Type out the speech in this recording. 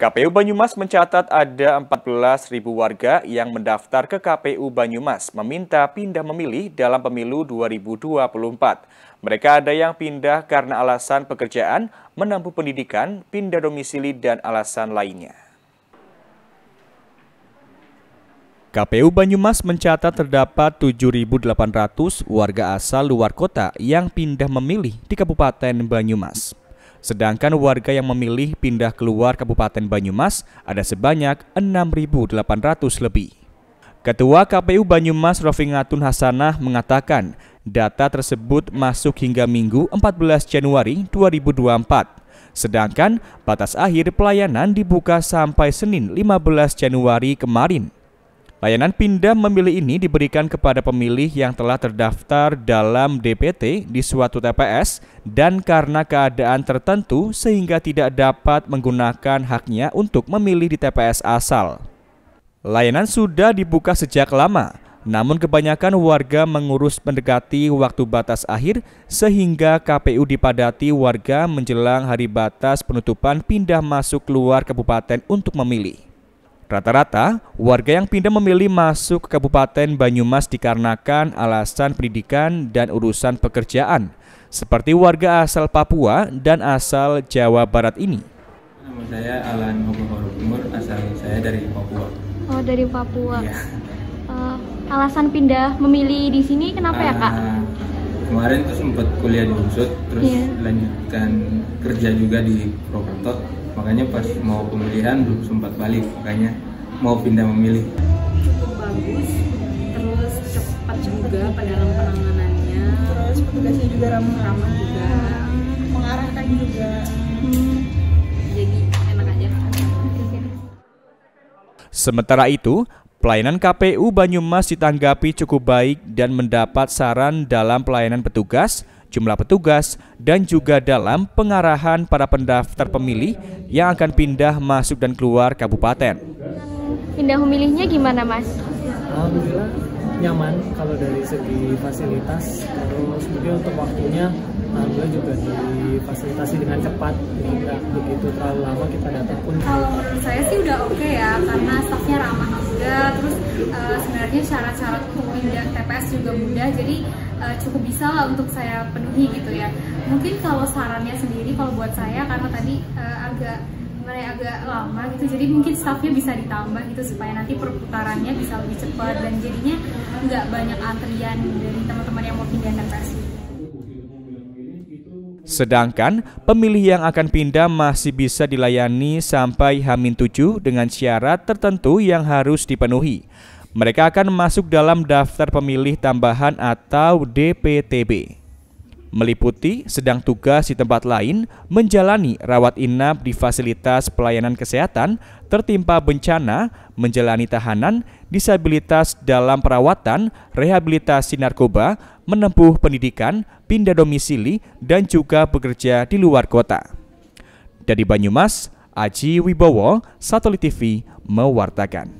KPU Banyumas mencatat ada 14.000 warga yang mendaftar ke KPU Banyumas meminta pindah memilih dalam pemilu 2024. Mereka ada yang pindah karena alasan pekerjaan, menempuh pendidikan, pindah domisili, dan alasan lainnya. KPU Banyumas mencatat terdapat 7.800 warga asal luar kota yang pindah memilih di Kabupaten Banyumas. Sedangkan warga yang memilih pindah keluar Kabupaten Banyumas ada sebanyak 6.800 lebih. Ketua KPU Banyumas Rofingatun Hasanah mengatakan data tersebut masuk hingga Minggu 14 Januari 2024. Sedangkan batas akhir pelayanan dibuka sampai Senin 15 Januari kemarin. Layanan pindah memilih ini diberikan kepada pemilih yang telah terdaftar dalam DPT di suatu TPS dan karena keadaan tertentu sehingga tidak dapat menggunakan haknya untuk memilih di TPS asal. Layanan sudah dibuka sejak lama, namun kebanyakan warga mengurus mendekati waktu batas akhir sehingga KPU dipadati warga menjelang hari batas penutupan pindah masuk keluar kabupaten untuk memilih. Rata-rata, warga yang pindah memilih masuk ke Kabupaten Banyumas dikarenakan alasan pendidikan dan urusan pekerjaan, seperti warga asal Papua dan asal Jawa Barat ini. Nama saya Alan Hokohoro Timur, asal saya dari Papua. Oh, dari Papua. Ya. Uh, alasan pindah memilih di sini kenapa uh, ya, Kak? Ah, kemarin tuh sempat kuliah di Unsut terus yeah. lanjutkan kerja juga di Purwokerto makanya pas mau pemilihan belum sempat balik makanya mau pindah memilih cukup bagus terus cepat juga dalam penanganannya terus petugasnya juga ramah ramah juga mengarahkan juga hmm. jadi enak aja Sementara itu, Pelayanan KPU Banyumas ditanggapi cukup baik dan mendapat saran dalam pelayanan petugas, jumlah petugas, dan juga dalam pengarahan para pendaftar pemilih yang akan pindah masuk dan keluar kabupaten. Pindah memilihnya gimana Mas? Alhamdulillah nyaman kalau dari segi fasilitas, terus mungkin untuk waktunya Alhamdulillah juga difasilitasi dengan cepat tidak begitu terlalu lama kita datang pun kalau saya sih udah oke okay ya karena stafnya ramah mudah terus uh, sebenarnya syarat-syarat untuk pindah TPS juga mudah jadi uh, cukup bisa lah untuk saya penuhi gitu ya mungkin kalau sarannya sendiri kalau buat saya karena tadi uh, agak mulai agak lama gitu jadi mungkin staffnya bisa ditambah gitu supaya nanti perputarannya bisa lebih cepat dan jadinya nggak banyak antrian dari teman-teman yang Sedangkan pemilih yang akan pindah masih bisa dilayani sampai Hamin 7 dengan syarat tertentu yang harus dipenuhi. Mereka akan masuk dalam daftar pemilih tambahan atau DPTB meliputi sedang tugas di tempat lain, menjalani rawat inap di fasilitas pelayanan kesehatan, tertimpa bencana, menjalani tahanan, disabilitas dalam perawatan, rehabilitasi narkoba, menempuh pendidikan, pindah domisili, dan juga bekerja di luar kota. Dari Banyumas, Aji Wibowo, Satelit TV mewartakan.